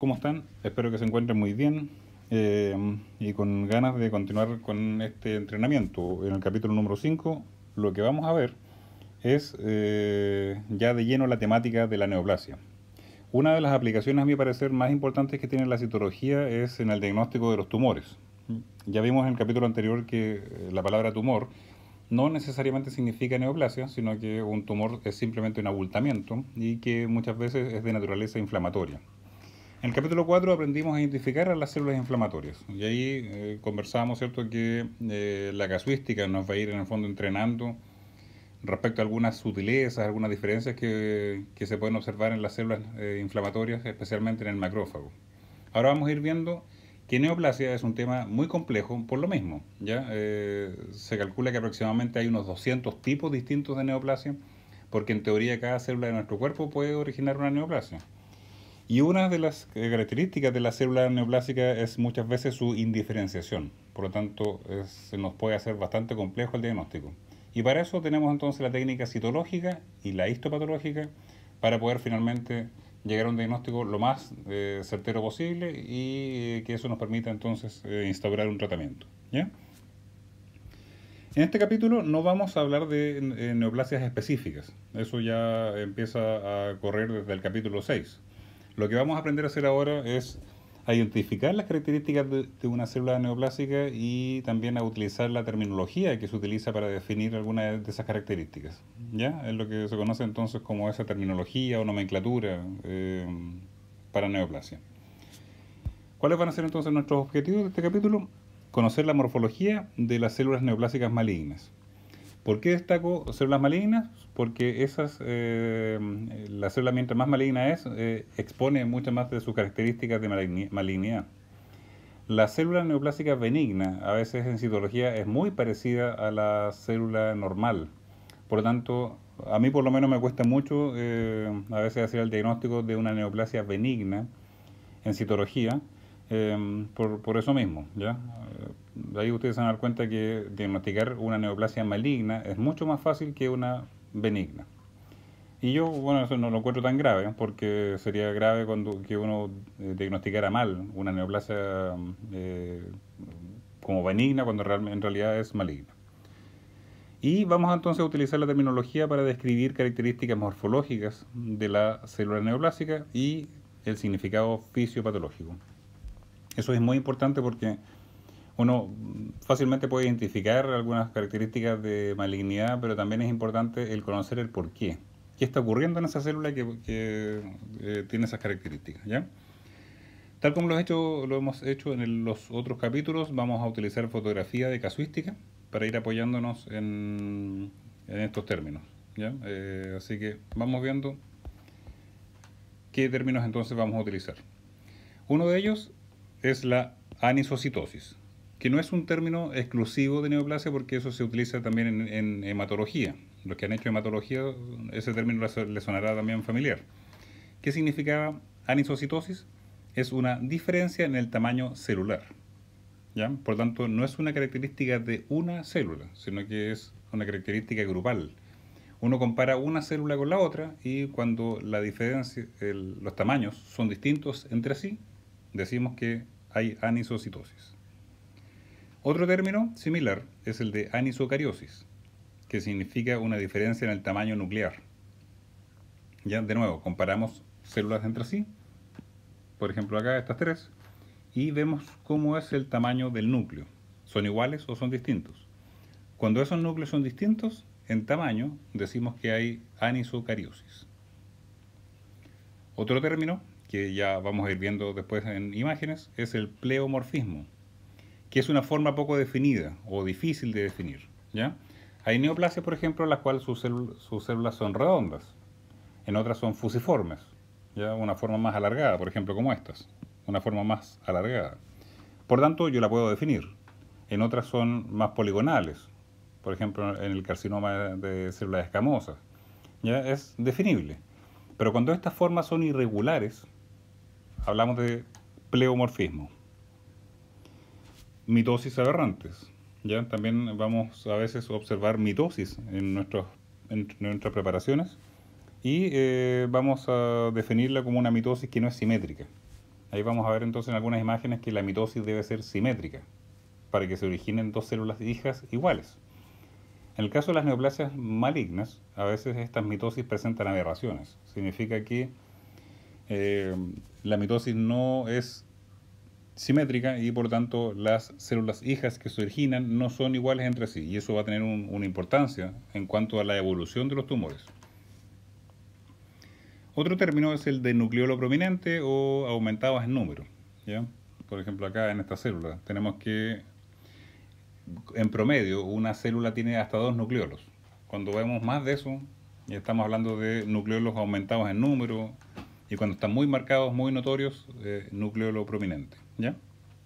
¿Cómo están? Espero que se encuentren muy bien eh, y con ganas de continuar con este entrenamiento. En el capítulo número 5 lo que vamos a ver es eh, ya de lleno la temática de la neoplasia. Una de las aplicaciones, a mi parecer, más importantes que tiene la citología es en el diagnóstico de los tumores. Ya vimos en el capítulo anterior que eh, la palabra tumor no necesariamente significa neoplasia, sino que un tumor es simplemente un abultamiento y que muchas veces es de naturaleza inflamatoria. En el capítulo 4 aprendimos a identificar a las células inflamatorias y ahí eh, conversábamos, ¿cierto?, que eh, la casuística nos va a ir en el fondo entrenando respecto a algunas sutilezas, algunas diferencias que, que se pueden observar en las células eh, inflamatorias, especialmente en el macrófago. Ahora vamos a ir viendo que neoplasia es un tema muy complejo por lo mismo. ¿ya? se calcula que aproximadamente hay unos 200 tipos distintos de neoplasia, porque en teoría cada célula de nuestro cuerpo puede originar una neoplasia. Y una de las características de la célula neoplásica es muchas veces su indiferenciación. Por lo tanto, se nos puede hacer bastante complejo el diagnóstico. Y para eso tenemos entonces la técnica citológica y la histopatológica para poder finalmente llegar a un diagnóstico lo más eh, certero posible y eh, que eso nos permita entonces eh, instaurar un tratamiento. ¿ya? En este capítulo no vamos a hablar de neoplasias específicas. Eso ya empieza a correr desde el capítulo 6 lo que vamos a aprender a hacer ahora es a identificar las características de, una célula neoplásica y también a utilizar la terminología que se utiliza para definir algunas de esas características. ¿ya? Es lo que se conoce entonces como esa terminología o nomenclatura eh, para neoplasia. ¿Cuáles van a ser entonces nuestros objetivos de este capítulo? Conocer la morfología de las células neoplásicas malignas. ¿Por qué destaco células malignas? Porque esas, eh, la célula mientras más maligna es, eh, expone muchas más de sus características de malignidad. La célula neoplásica benigna a veces en citología es muy parecida a la célula normal. Por lo tanto, a mí por lo menos me cuesta mucho eh, a veces hacer el diagnóstico de una neoplasia benigna en citología por, eso mismo. ¿ya? ahí ustedes se van a dar cuenta que diagnosticar una neoplasia maligna es mucho más fácil que una benigna. Y yo, bueno, eso no lo encuentro tan grave, porque sería grave cuando que uno eh, diagnosticara mal una neoplasia eh, como benigna cuando en realidad es maligna. Y vamos entonces a utilizar la terminología para describir características morfológicas de la célula neoplásica y el significado fisiopatológico. Eso es muy importante porque uno fácilmente puede identificar algunas características de malignidad, pero también es importante el conocer el por qué. ¿Qué está ocurriendo en esa célula que, eh, tiene esas características? Tal como lo, hemos hecho en los otros capítulos, vamos a utilizar fotografía de casuística para ir apoyándonos en, estos términos. Eh, así que vamos viendo qué términos entonces vamos a utilizar. Uno de ellos es la anisocitosis que no es un término exclusivo de neoplasia porque eso se utiliza también en, hematología. Los que han hecho hematología, ese término les sonará también familiar. ¿Qué significaba anisocitosis? Es una diferencia en el tamaño celular. ¿ya? Por lo tanto, no es una característica de una célula, sino que es una característica grupal. Uno compara una célula con la otra y cuando la diferencia, los tamaños son distintos entre sí, decimos que hay anisocitosis. Otro término similar es el de anisocariosis, que significa una diferencia en el tamaño nuclear. Ya de nuevo, comparamos células entre sí, por ejemplo acá estas tres, y vemos cómo es el tamaño del núcleo. ¿Son iguales o son distintos? Cuando esos núcleos son distintos en tamaño, decimos que hay anisocariosis. Otro término que ya vamos a ir viendo después en imágenes es el pleomorfismo que es una forma poco definida o difícil de definir. ¿ya? Hay neoplasias, por ejemplo, en las cuales sus, células son redondas, en otras son fusiformes, ¿ya? una forma más alargada, por ejemplo, como estas, una forma más alargada. Por tanto, yo la puedo definir. En otras son más poligonales, por ejemplo, en el carcinoma de células escamosas. ¿ya? Es definible. Pero cuando estas formas son irregulares, hablamos de pleomorfismo mitosis aberrantes. ¿ya? También vamos a veces a observar mitosis en, nuestras preparaciones y eh, vamos a definirla como una mitosis que no es simétrica. Ahí vamos a ver entonces en algunas imágenes que la mitosis debe ser simétrica para que se originen dos células hijas iguales. En el caso de las neoplasias malignas, a veces estas mitosis presentan aberraciones. Significa que eh, la mitosis no es simétrica y por tanto las células hijas que se originan no son iguales entre sí y eso va a tener una importancia en cuanto a la evolución de los tumores. Otro término es el de nucleolo prominente o aumentados en número. Por ejemplo, acá en esta célula tenemos que en promedio una célula tiene hasta dos nucleolos. Cuando vemos más de eso, ya estamos hablando de nucleolos aumentados en número y cuando están muy marcados, muy notorios, eh, nucleolo prominente. ¿Ya?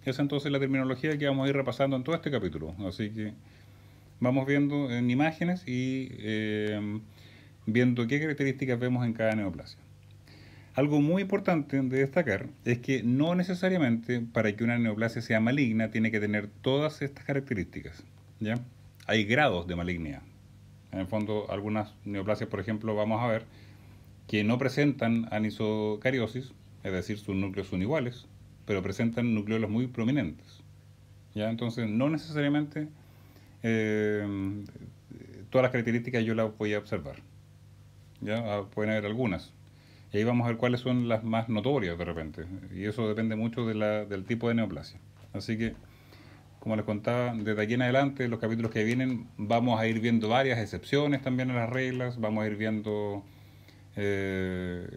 Esa entonces es la terminología que vamos a ir repasando en todo este capítulo. Así que vamos viendo en imágenes y eh, viendo qué características vemos en cada neoplasia. Algo muy importante de destacar es que no necesariamente para que una neoplasia sea maligna tiene que tener todas estas características. ¿ya? Hay grados de malignidad. En el fondo, algunas neoplasias, por ejemplo, vamos a ver que no presentan anisocariosis, es decir, sus núcleos son iguales, pero presentan nucleolos muy prominentes. ¿ya? Entonces, no necesariamente eh, todas las características yo las voy a observar. ¿ya? Ah, pueden haber algunas. Y ahí vamos a ver cuáles son las más notorias de repente. Y eso depende mucho la, del tipo de neoplasia. Así que, como les contaba, desde aquí en adelante, los capítulos que vienen, vamos a ir viendo varias excepciones también a las reglas, vamos a ir viendo eh,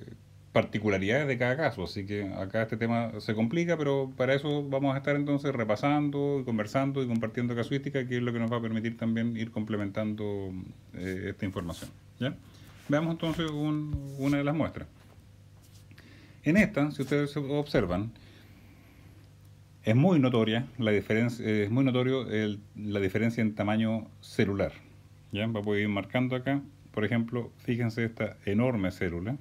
particularidades de cada caso, así que acá este tema se complica, pero para eso vamos a estar entonces repasando y conversando y compartiendo casuística, que es lo que nos va a permitir también ir complementando eh, esta información. ¿ya? Veamos entonces una de las muestras. En esta, si ustedes observan, es muy notoria la diferencia, eh, es muy notorio la diferencia en tamaño celular. ¿ya? Voy a ir marcando acá, por ejemplo, fíjense esta enorme célula,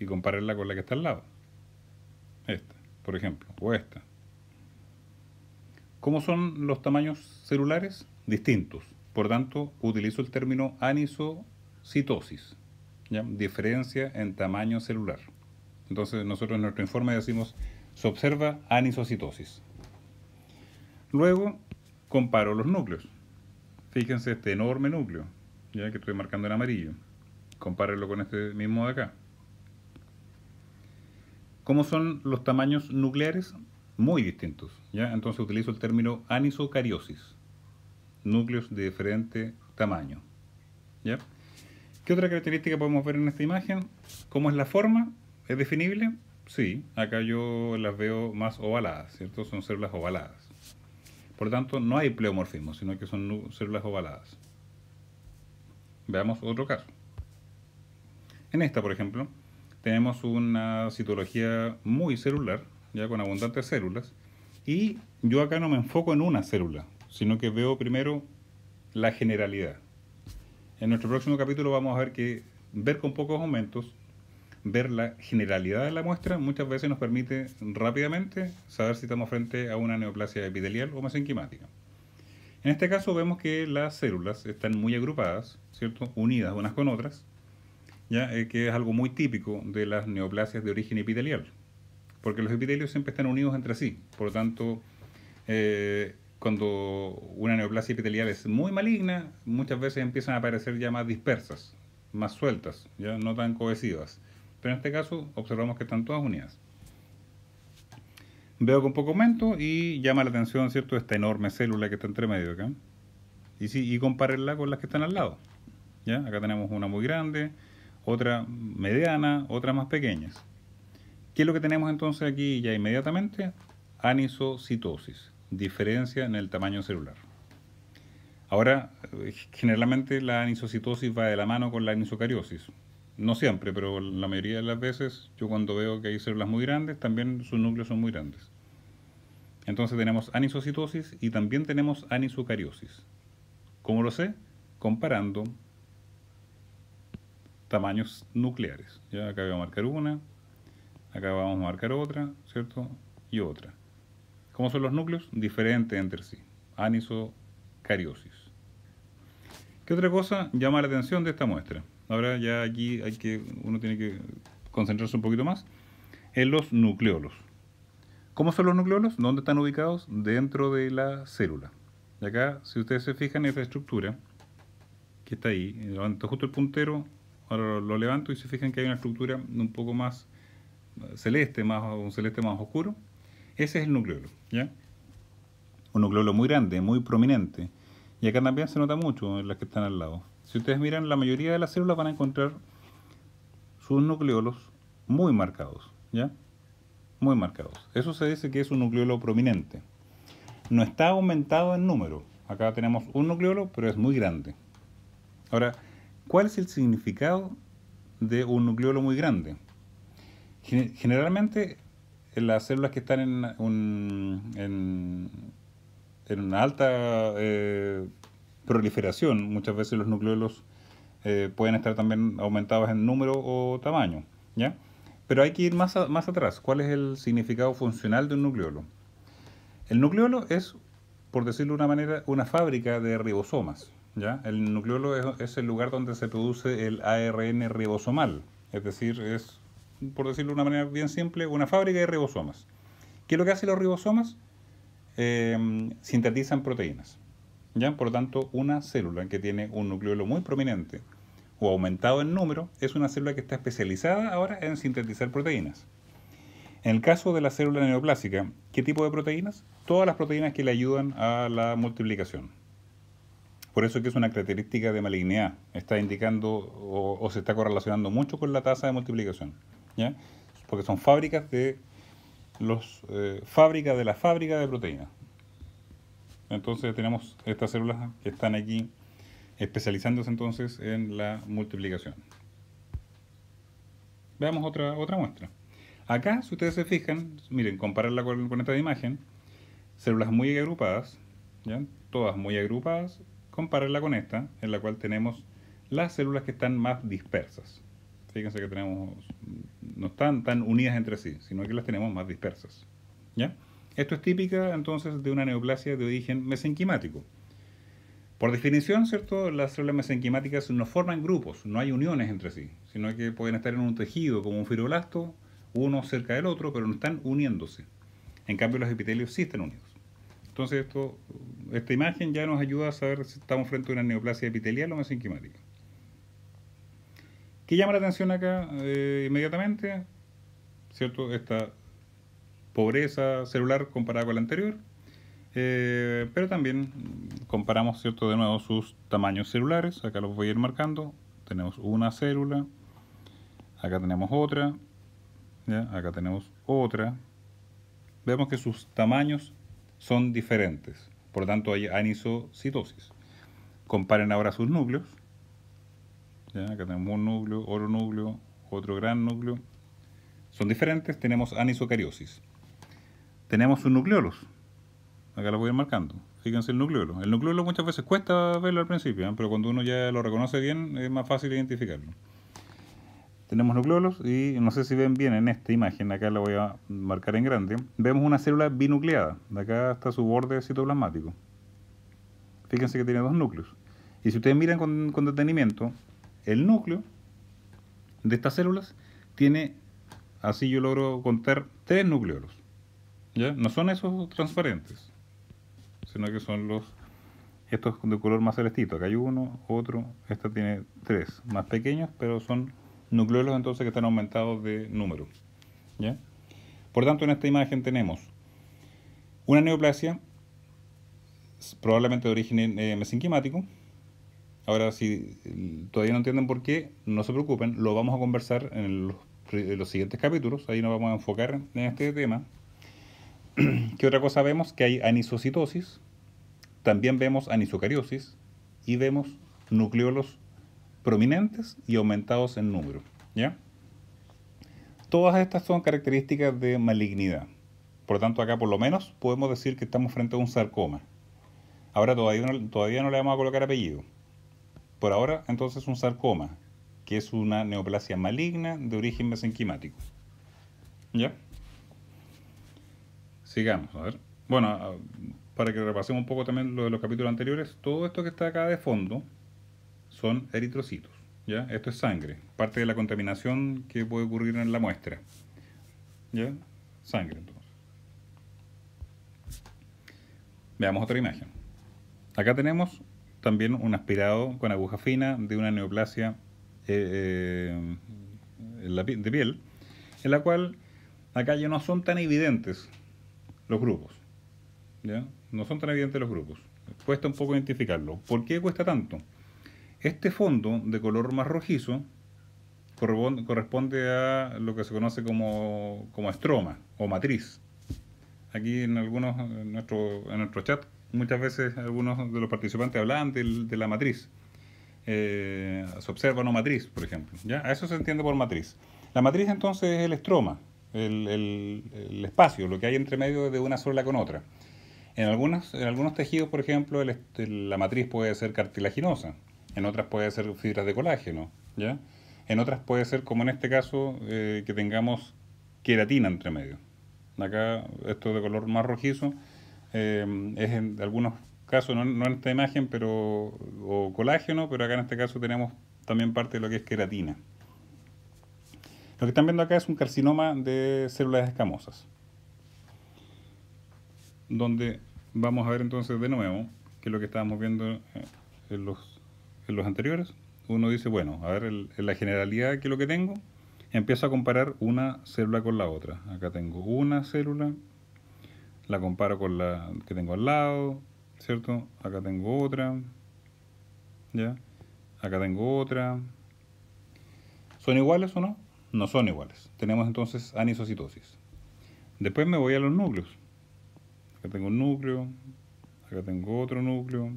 y compararla con la que está al lado. Esta, por ejemplo, o esta. ¿Cómo son los tamaños celulares? Distintos. Por tanto, utilizo el término anisocitosis, diferencia en tamaño celular. Entonces, nosotros en nuestro informe decimos, se observa anisocitosis. Luego, comparo los núcleos. Fíjense este enorme núcleo, ya que estoy marcando en amarillo. Compárenlo con este mismo de acá. ¿Cómo son los tamaños nucleares? Muy distintos. ¿ya? Entonces utilizo el término anisocariosis, núcleos de diferente tamaño. ¿ya? ¿Qué otra característica podemos ver en esta imagen? ¿Cómo es la forma? ¿Es definible? Sí, acá yo las veo más ovaladas, ¿cierto? Son células ovaladas. Por lo tanto, no hay pleomorfismo, sino que son células ovaladas. Veamos otro caso. En esta, por ejemplo, tenemos una citología muy celular, ya con abundantes células, y yo acá no me enfoco en una célula, sino que veo primero la generalidad. En nuestro próximo capítulo vamos a ver que ver con pocos aumentos, ver la generalidad de la muestra, muchas veces nos permite rápidamente saber si estamos frente a una neoplasia epitelial o mesenquimática. En este caso vemos que las células están muy agrupadas, ¿cierto? Unidas unas con otras, eh, que es algo muy típico de las neoplasias de origen epitelial, porque los epitelios siempre están unidos entre sí, por lo tanto, eh, cuando una neoplasia epitelial es muy maligna, muchas veces empiezan a aparecer ya más dispersas, más sueltas, ya no tan cohesivas. Pero en este caso observamos que están todas unidas. Veo con poco aumento y llama la atención, ¿cierto?, esta enorme célula que está entre medio acá. Y, sí, y compárenla con las que están al lado. ¿ya? Acá tenemos una muy grande, otra mediana, otras más pequeñas. ¿Qué es lo que tenemos entonces aquí ya inmediatamente? Anisocitosis, diferencia en el tamaño celular. Ahora, eh, generalmente la anisocitosis va de la mano con la anisocariosis. No siempre, pero la mayoría de las veces yo cuando veo que hay células muy grandes, también sus núcleos son muy grandes. Entonces tenemos anisocitosis y también tenemos anisocariosis. ¿Cómo lo sé? Comparando tamaños nucleares. Ya acá voy a marcar una, acá vamos a marcar otra, ¿cierto? Y otra. ¿Cómo son los núcleos? Diferentes entre sí. Anisocariosis. ¿Qué otra cosa llama la atención de esta muestra? Ahora ya aquí hay que, uno tiene que concentrarse un poquito más en los nucleolos. ¿Cómo son los nucleolos? ¿Dónde están ubicados? Dentro de la célula. Y acá, si ustedes se fijan, esta estructura que está ahí, levanto justo el puntero Ahora lo levanto y se fijan que hay una estructura un poco más celeste, más, un celeste más oscuro. Ese es el nucleolo, ¿ya? Un nucleolo muy grande, muy prominente. Y acá también se nota mucho en las que están al lado. Si ustedes miran, la mayoría de las células van a encontrar sus nucleolos muy marcados, ¿ya? Muy marcados. Eso se dice que es un nucleolo prominente. No está aumentado en número. Acá tenemos un nucleolo, pero es muy grande. Ahora, ¿Cuál es el significado de un nucleolo muy grande? Generalmente, eh, las células que están en, un, una alta eh, proliferación, muchas veces los nucleolos eh, pueden estar también aumentados en número o tamaño, ¿ya? Pero hay que ir más, más atrás. ¿Cuál es el significado funcional de un nucleolo? El nucleolo es, por decirlo de una manera, una fábrica de ribosomas. El nucleolo es, el lugar donde se produce el ARN ribosomal, es decir, es, por decirlo de una manera bien simple, una fábrica de ribosomas. ¿Qué es lo que hacen los ribosomas? Em, sintetizan proteínas. ¿ya? Por lo tanto, una célula que tiene un nucleolo muy prominente o aumentado en número es una célula que está especializada ahora en sintetizar proteínas. En el caso de la célula neoplásica, ¿qué tipo de proteínas? Todas las proteínas que le ayudan a la multiplicación. Por eso que es una característica de malignidad. Está indicando o, se está correlacionando mucho con la tasa de multiplicación. ¿ya? Porque son fábricas de los eh, fábricas de la fábrica de proteínas. Entonces tenemos estas células que están aquí especializándose entonces en la multiplicación. Veamos otra, otra muestra. Acá, si ustedes se fijan, miren, compararla con, con esta imagen, células muy agrupadas, ¿ya? todas muy agrupadas, compararla con esta, en la cual tenemos las células que están más dispersas. Fíjense que tenemos, no están tan unidas entre sí, sino que las tenemos más dispersas. ¿Ya? Esto es típica entonces de una neoplasia de origen mesenquimático. Por definición, ¿cierto? Las células mesenquimáticas no forman grupos, no hay uniones entre sí, sino que pueden estar en un tejido como un fibroblasto, uno cerca del otro, pero no están uniéndose. En cambio, los epitelios sí están unidos. Entonces, esto esta imagen ya nos ayuda a saber si estamos frente a una neoplasia epitelial o mesenquimática. ¿Qué llama la atención acá eh, inmediatamente? ¿Cierto? Esta pobreza celular comparada con la anterior. Eh, pero también comparamos, ¿cierto? De nuevo sus tamaños celulares. Acá los voy a ir marcando. Tenemos una célula. Acá tenemos otra. ¿ya? Acá tenemos otra. Vemos que sus tamaños son diferentes. Por lo tanto, hay anisocitosis. Comparen ahora sus núcleos. Acá tenemos un núcleo, otro núcleo, otro gran núcleo. Son diferentes, tenemos anisocariosis. Tenemos sus nucleolos. Acá lo voy a ir marcando. Fíjense el nucleolo. El nucleolo muchas veces cuesta verlo al principio, ¿eh? pero cuando uno ya lo reconoce bien es más fácil identificarlo tenemos nucleolos y no sé si ven bien en esta imagen, acá la voy a marcar en grande, vemos una célula binucleada, de acá hasta su borde citoplasmático. Fíjense que tiene dos núcleos. Y si ustedes miran con, detenimiento, el núcleo de estas células tiene, así yo logro contar, tres nucleolos. ¿Ya? No son esos transparentes, sino que son los estos de color más celestito. Acá hay uno, otro, esta tiene tres, más pequeños, pero son nucleolos entonces que están aumentados de número. Por tanto, en esta imagen tenemos una neoplasia, probablemente de origen eh, mesinquimático. Ahora, si todavía no entienden por qué, no se preocupen, lo vamos a conversar en los, en los siguientes capítulos. Ahí nos vamos a enfocar en este tema. ¿Qué otra cosa vemos? Que hay anisocitosis, también vemos anisocariosis y vemos nucleolos prominentes y aumentados en número. ¿ya? Todas estas son características de malignidad. Por lo tanto, acá por lo menos podemos decir que estamos frente a un sarcoma. Ahora todavía no, todavía no le vamos a colocar apellido. Por ahora, entonces, un sarcoma, que es una neoplasia maligna de origen mesenquimático. ¿Ya? Sigamos, a ver. Bueno, para que repasemos un poco también lo de los capítulos anteriores, todo esto que está acá de fondo son eritrocitos. ¿ya? Esto es sangre, parte de la contaminación que puede ocurrir en la muestra. ¿ya? Sangre, entonces. Veamos otra imagen. Acá tenemos también un aspirado con aguja fina de una neoplasia eh, eh, de piel, en la cual acá ya no son tan evidentes los grupos. No son tan evidentes los grupos. Cuesta un poco identificarlo. ¿Por qué cuesta tanto? Este fondo de color más rojizo corresponde a lo que se conoce como, como estroma o matriz. Aquí en algunos, nuestro, en nuestro chat, muchas veces algunos de los participantes hablaban de, de la matriz. Eh, se observa no matriz, por ejemplo. ¿ya? A eso se entiende por matriz. La matriz entonces es el estroma, el, el, espacio, lo que hay entre medio de una sola con otra. En, algunos en algunos tejidos, por ejemplo, la matriz puede ser cartilaginosa, en otras puede ser fibras de colágeno, ¿ya? En otras puede ser, como en este caso, eh, que tengamos queratina entre medio. Acá, esto de color más rojizo, eh, es en algunos casos, no, en esta imagen, pero o colágeno, pero acá en este caso tenemos también parte de lo que es queratina. Lo que están viendo acá es un carcinoma de células escamosas, donde vamos a ver entonces de nuevo que lo que estábamos viendo eh, en los en los anteriores, uno dice, bueno, a ver, en la generalidad, que es lo que tengo? Empiezo a comparar una célula con la otra. Acá tengo una célula, la comparo con la que tengo al lado, ¿cierto? Acá tengo otra, ¿ya? Acá tengo otra. ¿Son iguales o no? No son iguales. Tenemos entonces anisocitosis. Después me voy a los núcleos. Acá tengo un núcleo, acá tengo otro núcleo,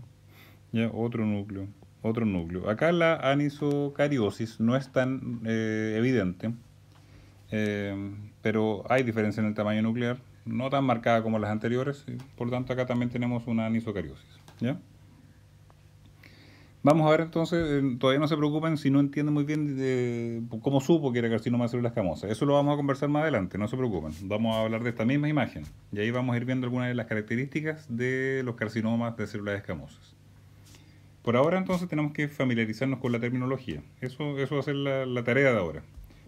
ya otro núcleo otro núcleo. Acá la anisocariosis no es tan eh, evidente, eh, pero hay diferencia en el tamaño nuclear, no tan marcada como las anteriores, por lo tanto acá también tenemos una anisocariosis. ¿ya? Vamos a ver entonces, eh, todavía no se preocupen si no entienden muy bien de, cómo supo que era carcinoma de células escamosas. Eso lo vamos a conversar más adelante, no se preocupen. Vamos a hablar de esta misma imagen y ahí vamos a ir viendo algunas de las características de los carcinomas de células escamosas. Por ahora entonces tenemos que familiarizarnos con la terminología. Eso, eso va a ser la, tarea de ahora,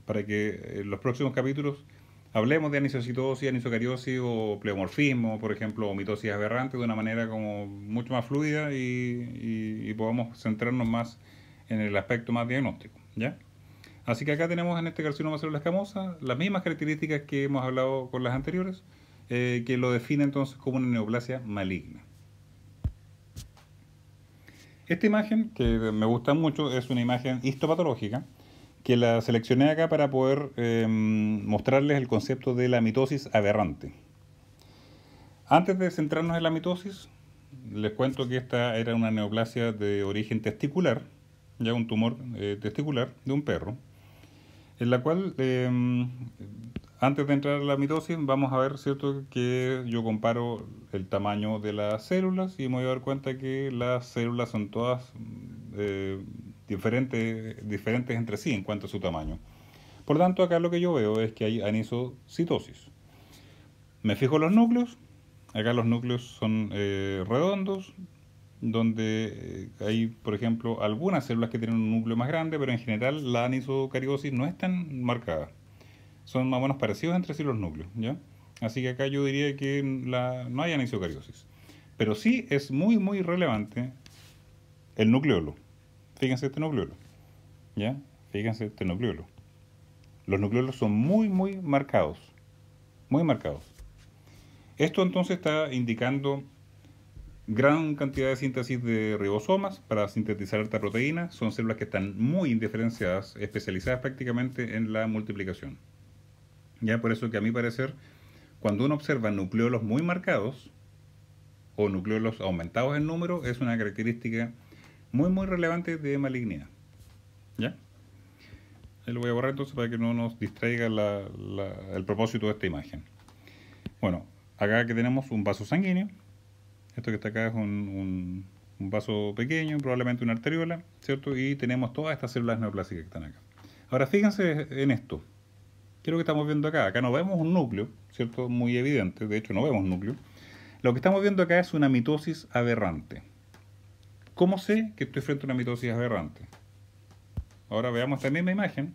para que en eh, los próximos capítulos hablemos de anisocitosis, anisocariosis o pleomorfismo, por ejemplo, o mitosis aberrante de una manera como mucho más fluida y, y, podamos centrarnos más en el aspecto más diagnóstico. ¿ya? Así que acá tenemos en este carcinoma células escamosa las mismas características que hemos hablado con las anteriores, eh, que lo define entonces como una neoplasia maligna. Esta imagen, que me gusta mucho, es una imagen histopatológica que la seleccioné acá para poder em, mostrarles el concepto de la mitosis aberrante. Antes de centrarnos en la mitosis, les cuento que esta era una neoplasia de origen testicular, ya un tumor eh, testicular de un perro, en la cual em, antes de entrar a la mitosis, vamos a ver, ¿cierto?, que yo comparo el tamaño de las células y me voy a dar cuenta que las células son todas eh, diferentes, diferentes entre sí en cuanto a su tamaño. Por tanto, acá lo que yo veo es que hay anisocitosis. Me fijo los núcleos, acá los núcleos son eh, redondos, donde eh, hay, por ejemplo, algunas células que tienen un núcleo más grande, pero en general la anisocariosis no es tan marcada son más o menos parecidos entre sí los núcleos, ¿ya? Así que acá yo diría que no hay anisocariosis. Pero sí es muy, muy relevante el nucleolo. Fíjense este nucleolo, ¿ya? Fíjense este nucleolo. Los nucleolos son muy, muy marcados, muy marcados. Esto entonces está indicando gran cantidad de síntesis de ribosomas para sintetizar alta proteína. Son células que están muy indiferenciadas, especializadas prácticamente en la multiplicación. Ya por eso que a mi parecer, cuando uno observa nucleolos muy marcados o nucleolos aumentados en número, es una característica muy muy relevante de malignidad. ¿Ya? lo voy a borrar entonces para que no nos distraiga el propósito de esta imagen. Bueno, acá que tenemos un vaso sanguíneo. Esto que está acá es un, un vaso pequeño, probablemente una arteriola, ¿cierto? Y tenemos todas estas células neoplásicas que están acá. Ahora fíjense en esto. ¿Qué es lo que estamos viendo acá? Acá no vemos un núcleo, ¿cierto? Muy evidente, de hecho no vemos núcleo. Lo que estamos viendo acá es una mitosis aberrante. ¿Cómo sé que estoy frente a una mitosis aberrante? Ahora veamos esta misma imagen,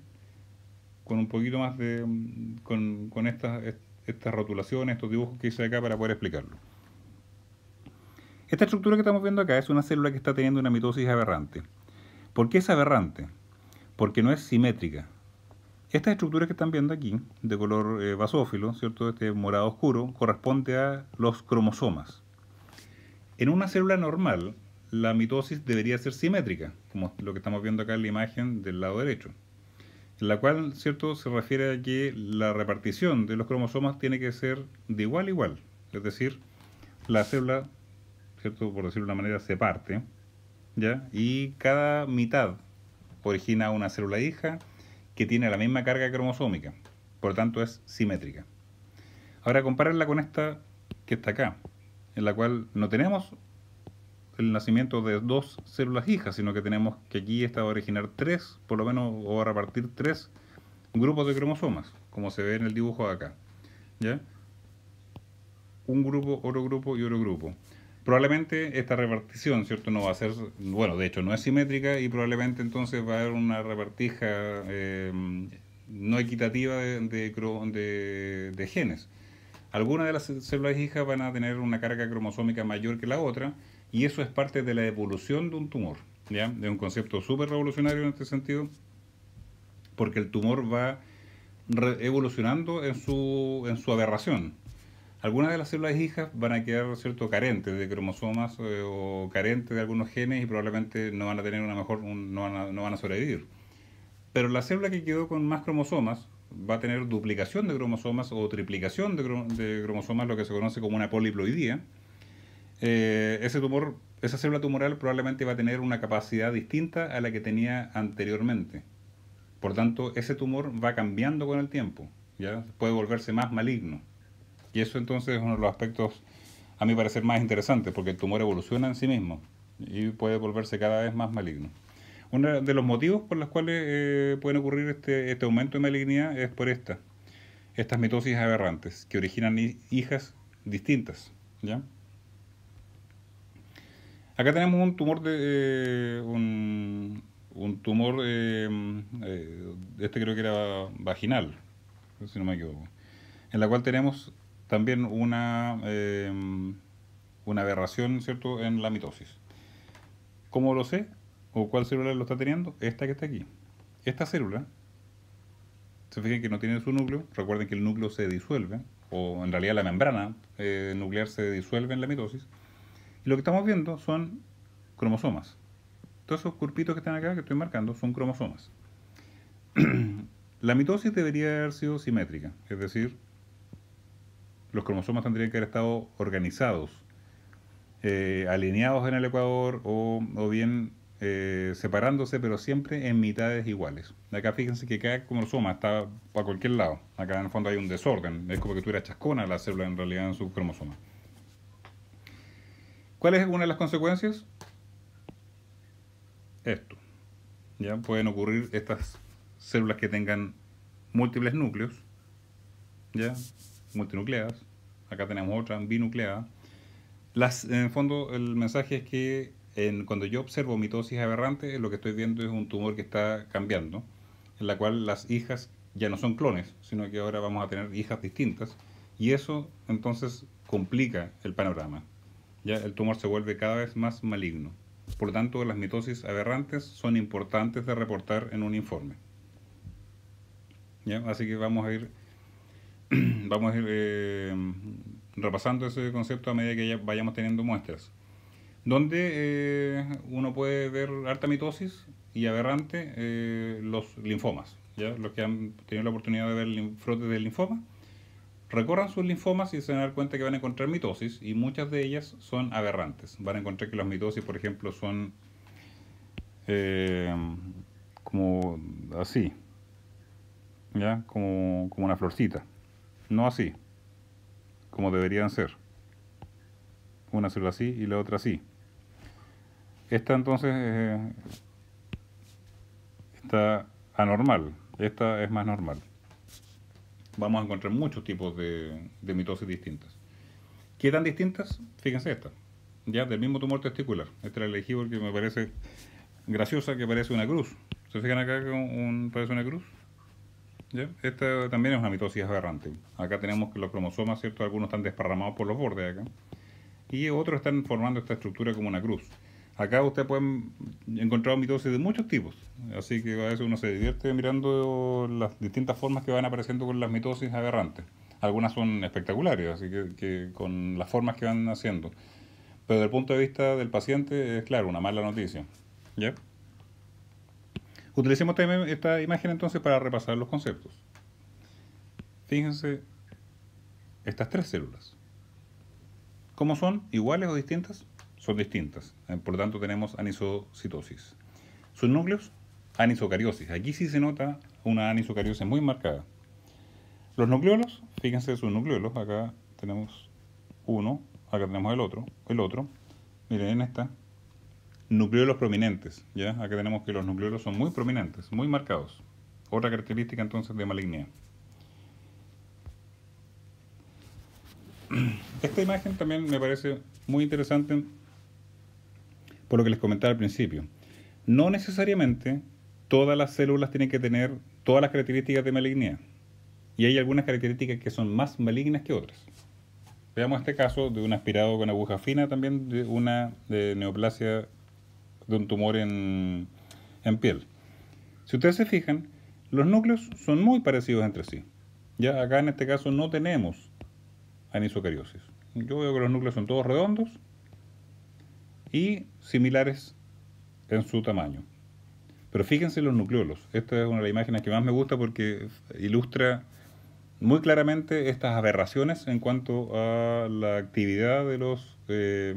con un poquito más de... Mm, con, estas, estas rotulaciones, estos dibujos que hice acá para poder explicarlo. Esta estructura que estamos viendo acá es una célula que está teniendo una mitosis aberrante. ¿Por qué es aberrante? Porque no es simétrica. Estas estructuras que están viendo aquí, de color eh, basófilo, ¿cierto? este morado oscuro, corresponde a los cromosomas. En una célula normal, la mitosis debería ser simétrica, como lo que estamos viendo acá en la imagen del lado derecho, en la cual ¿cierto? se refiere a que la repartición de los cromosomas tiene que ser de igual a igual, es decir, la célula, ¿cierto? por decirlo de una manera, se parte, ¿ya? y cada mitad origina una célula hija, que tiene la misma carga cromosómica, por lo tanto es simétrica. Ahora compararla con esta que está acá, en la cual no tenemos el nacimiento de dos células hijas, sino que tenemos que aquí esta va a originar tres, por lo menos, va a repartir tres grupos de cromosomas, como se ve en el dibujo de acá. ¿Ya? Un grupo, otro grupo y otro grupo probablemente esta repartición, ¿cierto? No va a ser, bueno, de hecho no es simétrica y probablemente entonces va a haber una repartija eh, no equitativa de, genes. Algunas de las células hijas van a tener una carga cromosómica mayor que la otra y eso es parte de la evolución de un tumor, ¿ya? De un concepto súper revolucionario en este sentido, porque el tumor va evolucionando en su aberración, algunas de las células hijas van a quedar cierto carentes de cromosomas eh, o carentes de algunos genes y probablemente no van a tener una mejor no, van no, van a, sobrevivir pero la célula que quedó con más cromosomas va a tener duplicación de cromosomas o triplicación de, cromosomas lo que se conoce como una poliploidía eh, ese tumor esa célula tumoral probablemente va a tener una capacidad distinta a la que tenía anteriormente por tanto ese tumor va cambiando con el tiempo ya puede volverse más maligno y eso entonces es uno de los aspectos, a mi parecer, más interesantes, porque el tumor evoluciona en sí mismo y puede volverse cada vez más maligno. Uno de los motivos por los cuales eh, pueden ocurrir este, este aumento de malignidad es por estas mitosis aberrantes, que originan hijas distintas. Acá tenemos un tumor de eh, un, tumor, eh, este creo que era vaginal, si no me equivoco, en la cual tenemos también una, em, una aberración, ¿cierto?, en la mitosis. ¿Cómo lo sé? ¿O cuál célula lo está teniendo? Esta que está aquí. Esta célula, se fijan que no tiene su núcleo, recuerden que el núcleo se disuelve, o en realidad la membrana eh, nuclear se disuelve en la mitosis, y lo que estamos viendo son cromosomas. Todos esos curpitos que están acá, que estoy marcando, son cromosomas. la mitosis debería haber sido simétrica, es decir, los cromosomas tendrían que haber estado organizados, eh, alineados en el ecuador o, bien eh, separándose, pero siempre en mitades iguales. Acá fíjense que cada cromosoma está para cualquier lado. Acá en el fondo hay un desorden. Es como que tuviera chascona la célula en realidad en su cromosoma. ¿Cuál es una de las consecuencias? Esto. Ya pueden ocurrir estas células que tengan múltiples núcleos, ya multinucleadas, acá tenemos otra binucleada. Las, en el fondo, el mensaje es que en, cuando yo observo mitosis aberrante, lo que estoy viendo es un tumor que está cambiando, en la cual las hijas ya no son clones, sino que ahora vamos a tener hijas distintas, y eso entonces complica el panorama. Ya el tumor se vuelve cada vez más maligno. Por lo tanto, las mitosis aberrantes son importantes de reportar en un informe. Así que vamos a ir vamos a eh, ir repasando ese concepto a medida que vayamos teniendo muestras. Donde eh, uno puede ver alta mitosis y aberrante eh, los linfomas. ¿ya? Los que han tenido la oportunidad de ver frote de linfoma, recorran sus linfomas y se van a dar cuenta que van a encontrar mitosis y muchas de ellas son aberrantes. Van a encontrar que las mitosis, por ejemplo, son como así, ¿ya? Como, como una florcita no así, como deberían ser. Una célula así y la otra así. Esta entonces eh, está anormal, esta es más normal. Vamos a encontrar muchos tipos de, de mitosis distintas. ¿Qué tan distintas? Fíjense esta, ya del mismo tumor testicular. Esta la elegí porque me parece graciosa que parece una cruz. ¿Se fijan acá que parece una cruz? Esta también es una mitosis aberrante. Acá tenemos que los cromosomas, ¿cierto? Algunos están desparramados por los bordes acá. Y otros están formando esta estructura como una cruz. Acá usted pueden encontrar mitosis de muchos tipos. Así que a veces uno se divierte mirando las distintas formas que van apareciendo con las mitosis aberrantes. Algunas son espectaculares, así que, con las formas que van haciendo. Pero desde el punto de vista del paciente es, claro, una mala noticia. ¿Ya? Utilicemos esta imagen entonces para repasar los conceptos. Fíjense estas tres células. ¿Cómo son? ¿Iguales o distintas? Son distintas. Eh, por lo tanto, tenemos anisocitosis. Sus núcleos, anisocariosis. Aquí sí se nota una anisocariosis muy marcada. Los nucleolos, fíjense sus nucleolos. Acá tenemos uno, acá tenemos el otro, el otro. Miren, esta nucleolos prominentes. ¿ya? Acá tenemos que los nucleolos son muy prominentes, muy marcados. Otra característica entonces de malignidad. Esta imagen también me parece muy interesante por lo que les comentaba al principio. No necesariamente todas las células tienen que tener todas las características de malignidad. Y hay algunas características que son más malignas que otras. Veamos este caso de un aspirado con aguja fina, también de una de neoplasia de un tumor en, piel. Si ustedes se fijan, los núcleos son muy parecidos entre sí. Ya acá en este caso no tenemos anisocariosis. Yo veo que los núcleos son todos redondos y similares en su tamaño. Pero fíjense los nucleolos. Esta es una de las imágenes que más me gusta porque ilustra muy claramente estas aberraciones en cuanto a la actividad de los eh,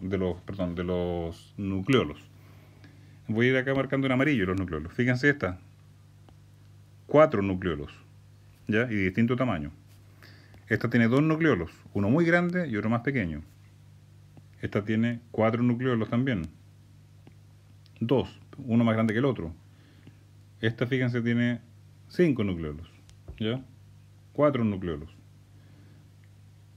de los, perdón, de los nucleolos. Voy a ir acá marcando en amarillo los nucleolos. Fíjense esta. Cuatro nucleolos. ¿Ya? Y de distinto tamaño. Esta tiene dos nucleolos, uno muy grande y otro más pequeño. Esta tiene cuatro nucleolos también. Dos, uno más grande que el otro. Esta, fíjense, tiene cinco nucleolos. ¿Ya? cuatro nucleolos.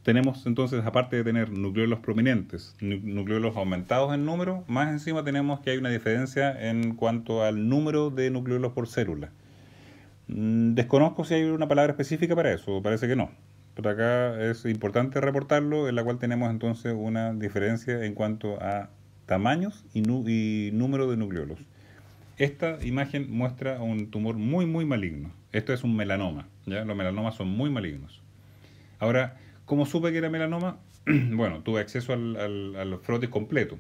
Tenemos entonces, aparte de tener nucleolos prominentes, nucleolos aumentados en número, más encima tenemos que hay una diferencia en cuanto al número de nucleolos por célula. Mm, desconozco si hay una palabra específica para eso, parece que no. Pero acá es importante reportarlo, en la cual tenemos entonces una diferencia en cuanto a tamaños y, número de nucleolos. Esta imagen muestra un tumor muy, muy maligno. Esto es un melanoma. ¿ya? Los melanomas son muy malignos. Ahora, ¿cómo supe que era melanoma? bueno, tuve acceso al, al, al, frotis completo.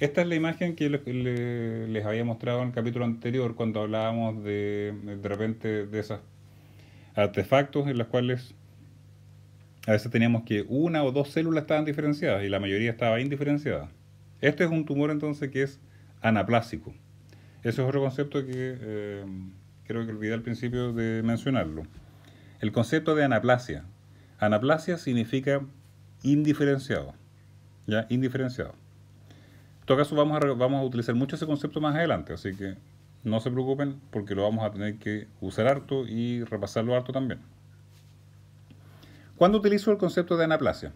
Esta es la imagen que les, había mostrado en el capítulo anterior cuando hablábamos de, de repente de esos artefactos en los cuales a veces teníamos que una o dos células estaban diferenciadas y la mayoría estaba indiferenciada. Este es un tumor entonces que es anaplásico. Ese es otro concepto que eh, creo que olvidé al principio de mencionarlo. El concepto de anaplasia. Anaplasia significa indiferenciado. ¿Ya? Indiferenciado. En todo caso, vamos a, vamos a utilizar mucho ese concepto más adelante, así que no se preocupen porque lo vamos a tener que usar harto y repasarlo harto también. ¿Cuándo utilizo el concepto de anaplasia?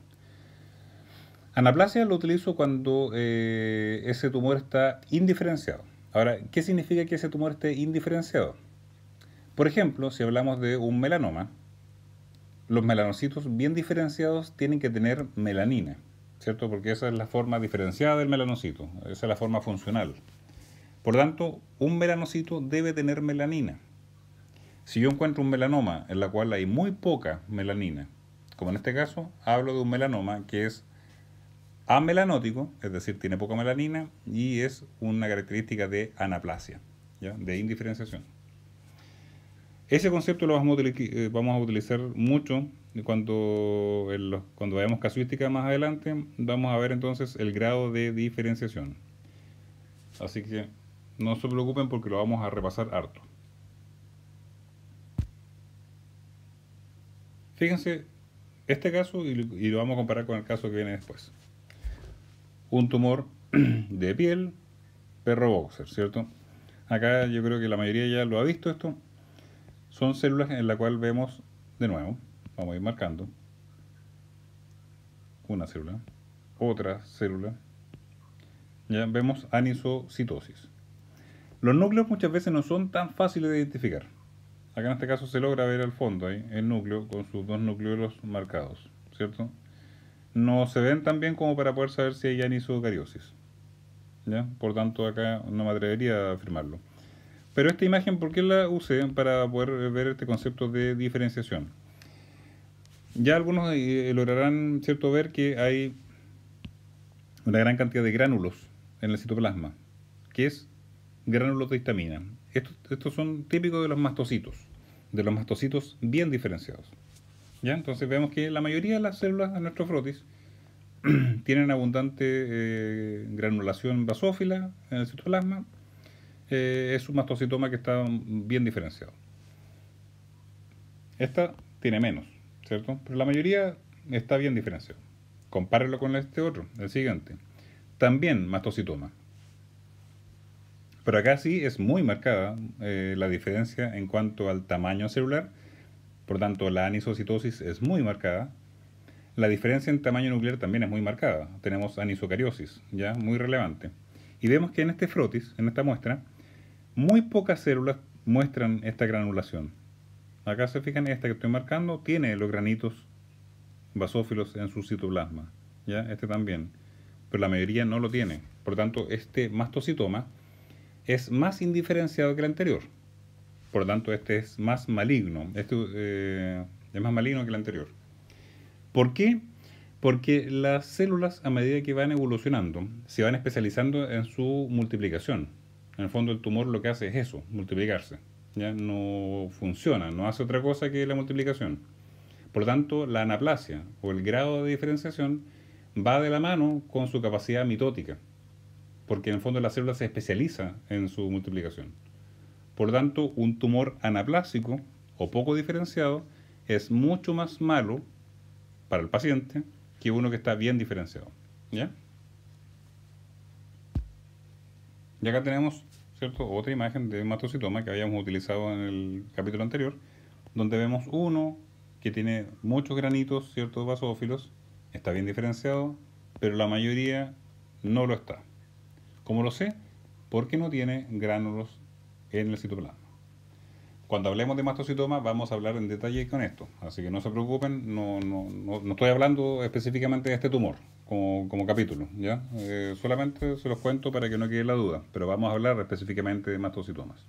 Anaplasia lo utilizo cuando eh, ese tumor está indiferenciado. Ahora, ¿qué significa que ese tumor esté indiferenciado? Por ejemplo, si hablamos de un melanoma, los melanocitos bien diferenciados tienen que tener melanina, ¿cierto? Porque esa es la forma diferenciada del melanocito, esa es la forma funcional. Por tanto, un melanocito debe tener melanina. Si yo encuentro un melanoma en la cual hay muy poca melanina, como en este caso, hablo de un melanoma que es amelanótico, es decir, tiene poca melanina y es una característica de anaplasia, de indiferenciación. Ese concepto lo vamos a, eh, utilizar, mucho cuando, cuando veamos casuística más adelante. Vamos a ver entonces el grado de diferenciación. Así que no se preocupen porque lo vamos a repasar harto. Fíjense este caso y lo vamos a comparar con el caso que viene después. Un tumor de piel, perro boxer, ¿cierto? Acá yo creo que la mayoría ya lo ha visto esto son células en la cual vemos de nuevo, vamos a ir marcando, una célula, otra célula, ya vemos anisocitosis. Los núcleos muchas veces no son tan fáciles de identificar. Acá en este caso se logra ver al fondo ahí el núcleo con sus dos núcleos marcados, ¿cierto? No se ven tan bien como para poder saber si hay anisocariosis. ¿ya? Por tanto, acá no me atrevería a afirmarlo. Pero esta imagen, ¿por qué la usé? Para poder eh, ver este concepto de diferenciación. Ya algunos eh, eh, lograrán cierto ver que hay una gran cantidad de gránulos en el citoplasma, que es gránulos de histamina. Estos, son típicos de los mastocitos, de los mastocitos bien diferenciados. ¿Ya? Entonces vemos que la mayoría de las células de nuestro frotis tienen abundante granulación basófila en el citoplasma eh, es un mastocitoma que está bien diferenciado. Esta tiene menos, ¿cierto? Pero la mayoría está bien diferenciado. Compárelo con este otro, el siguiente. También mastocitoma. Pero acá sí es muy marcada eh, la diferencia en cuanto al tamaño celular. Por tanto, la anisocitosis es muy marcada. La diferencia en tamaño nuclear también es muy marcada. Tenemos anisocariosis, ya muy relevante. Y vemos que en este frotis, en esta muestra, muy pocas células muestran esta granulación. Acá se fijan, esta que estoy marcando tiene los granitos basófilos en su citoplasma. ¿ya? Este también. Pero la mayoría no lo tiene. Por lo tanto, este mastocitoma es más indiferenciado que el anterior. Por lo tanto, este es más maligno. Este, eh, es más maligno que el anterior. ¿Por qué? Porque las células, a medida que van evolucionando, se van especializando en su multiplicación. En el fondo el tumor lo que hace es eso, multiplicarse. ¿ya? No funciona, no hace otra cosa que la multiplicación. Por tanto, la anaplasia o el grado de diferenciación va de la mano con su capacidad mitótica, porque en el fondo la célula se especializa en su multiplicación. Por tanto, un tumor anaplásico o poco diferenciado es mucho más malo para el paciente que uno que está bien diferenciado. ¿Ya? Y acá tenemos ¿cierto? otra imagen de mastocitoma que habíamos utilizado en el capítulo anterior, donde vemos uno que tiene muchos granitos, ciertos basófilos, está bien diferenciado, pero la mayoría no lo está. ¿Cómo lo sé? Porque no tiene gránulos en el citoplasma. Cuando hablemos de mastocitoma vamos a hablar en detalle con esto, así que no se preocupen, no estoy hablando específicamente de este tumor, como, capítulo, ¿ya? Eh, solamente se los cuento para que no quede la duda, pero vamos a hablar específicamente de mastocitomas.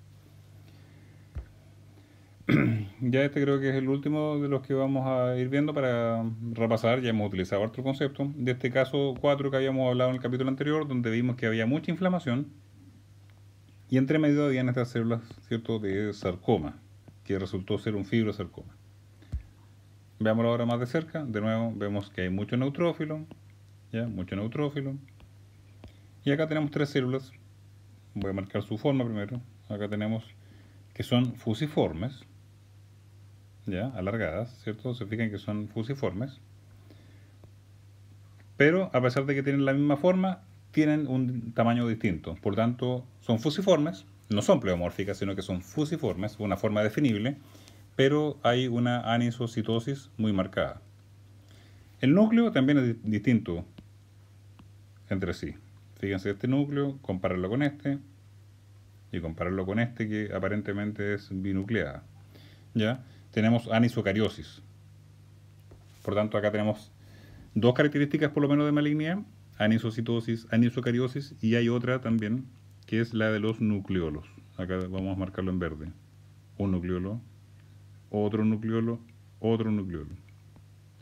ya este creo que es el último de los que vamos a ir viendo para repasar, ya hemos utilizado otro concepto, de este caso 4 que habíamos hablado en el capítulo anterior, donde vimos que había mucha inflamación y entre medio habían estas células, ¿cierto?, de sarcoma, que resultó ser un fibrosarcoma. Veámoslo ahora más de cerca, de nuevo vemos que hay mucho neutrófilo, mucho neutrófilo. Y acá tenemos tres células, voy a marcar su forma primero, acá tenemos que son fusiformes, ya, alargadas, ¿cierto? Se fijan que son fusiformes, pero a pesar de que tienen la misma forma, tienen un tamaño distinto, por tanto son fusiformes, no son pleomórficas, sino que son fusiformes, una forma definible, pero hay una anisocitosis muy marcada. El núcleo también es distinto, entre sí. Fíjense este núcleo, compararlo con este y compararlo con este que aparentemente es binucleada. ¿Ya? Tenemos anisocariosis. Por tanto, acá tenemos dos características por lo menos de malignidad, anisocitosis, anisocariosis y hay otra también que es la de los nucleolos. Acá vamos a marcarlo en verde. Un nucleolo, otro nucleolo, otro nucleolo.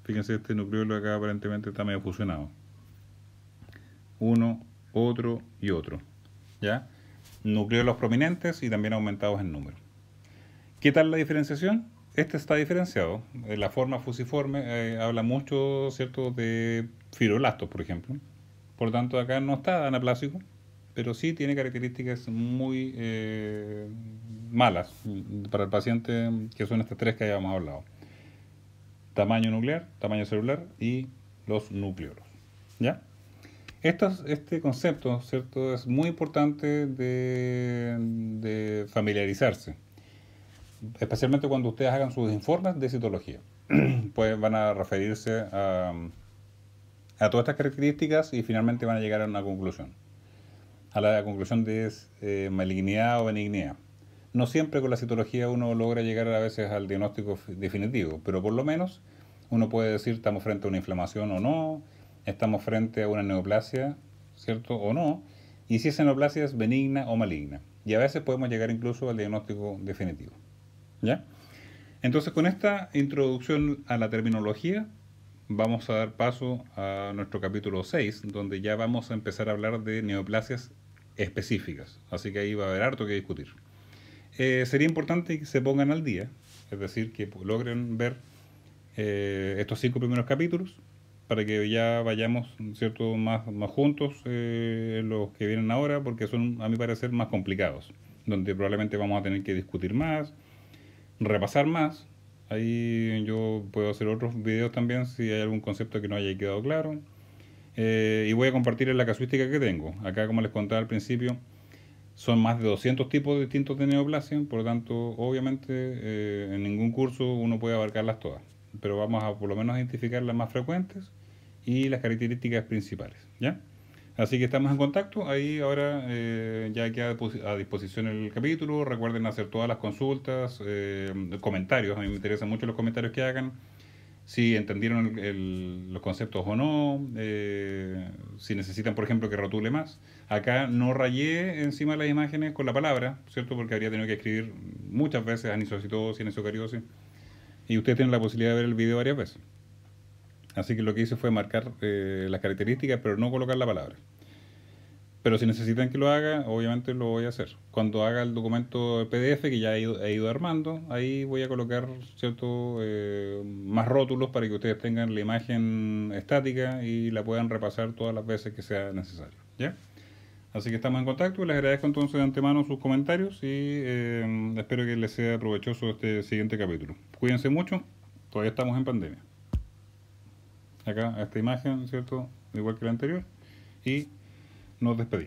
Fíjense, este nucleolo acá aparentemente está medio fusionado uno, otro y otro. ¿Ya? Nucleolos prominentes y también aumentados en número. ¿Qué tal la diferenciación? Este está diferenciado. Eh, la forma fusiforme eh, habla mucho, ¿cierto?, de fibroblastos, por ejemplo. Por lo tanto, acá no está anaplásico, pero sí tiene características muy eh, malas para el paciente, que son estas tres que habíamos hablado. Tamaño nuclear, tamaño celular y los núcleos, ¿Ya? este concepto, ¿cierto? Es muy importante de, familiarizarse, especialmente cuando ustedes hagan sus informes de citología. pues van a referirse a, todas estas características y finalmente van a llegar a una conclusión. A la conclusión de eh, malignidad o benignidad. No siempre con la citología uno logra llegar a veces al diagnóstico definitivo, pero por lo menos uno puede decir estamos frente a una inflamación o no, estamos frente a una neoplasia, ¿cierto? O no, y si esa neoplasia es benigna o maligna. Y a veces podemos llegar incluso al diagnóstico definitivo. ¿Ya? Entonces, con esta introducción a la terminología, vamos a dar paso a nuestro capítulo 6, donde ya vamos a empezar a hablar de neoplasias específicas. Así que ahí va a haber harto que discutir. Eh, sería importante que se pongan al día, es decir, que logren ver eh, estos cinco primeros capítulos para que ya vayamos cierto más, más juntos eh, los que vienen ahora porque son a mi parecer más complicados donde probablemente vamos a tener que discutir más repasar más ahí yo puedo hacer otros videos también si hay algún concepto que no haya quedado claro eh, y voy a compartir la casuística que tengo acá como les contaba al principio son más de 200 tipos distintos de neoplasia por lo tanto obviamente eh, en ningún curso uno puede abarcarlas todas pero vamos a por lo menos identificar las más frecuentes y las características principales. ¿ya? Así que estamos en contacto, ahí ahora eh, ya queda a disposición el capítulo, recuerden hacer todas las consultas, eh, comentarios, a mí me interesan mucho los comentarios que hagan, si entendieron los conceptos o no, eh, si necesitan, por ejemplo, que rotule más. Acá no rayé encima de las imágenes con la palabra, ¿cierto? Porque habría tenido que escribir muchas veces anisocitosis, anisocariosis y ustedes tienen la posibilidad de ver el video varias veces. Así que lo que hice fue marcar eh, las características, pero no colocar la palabra. Pero si necesitan que lo haga, obviamente lo voy a hacer. Cuando haga el documento PDF que ya he ido, armando, ahí voy a colocar cierto eh, más rótulos para que ustedes tengan la imagen estática y la puedan repasar todas las veces que sea necesario. ¿Ya? Así que estamos en contacto y les agradezco entonces de antemano sus comentarios y em, espero que les sea provechoso este siguiente capítulo. Cuídense mucho, todavía estamos en pandemia. Acá, esta imagen, ¿cierto? Igual que la anterior. Y nos despedimos.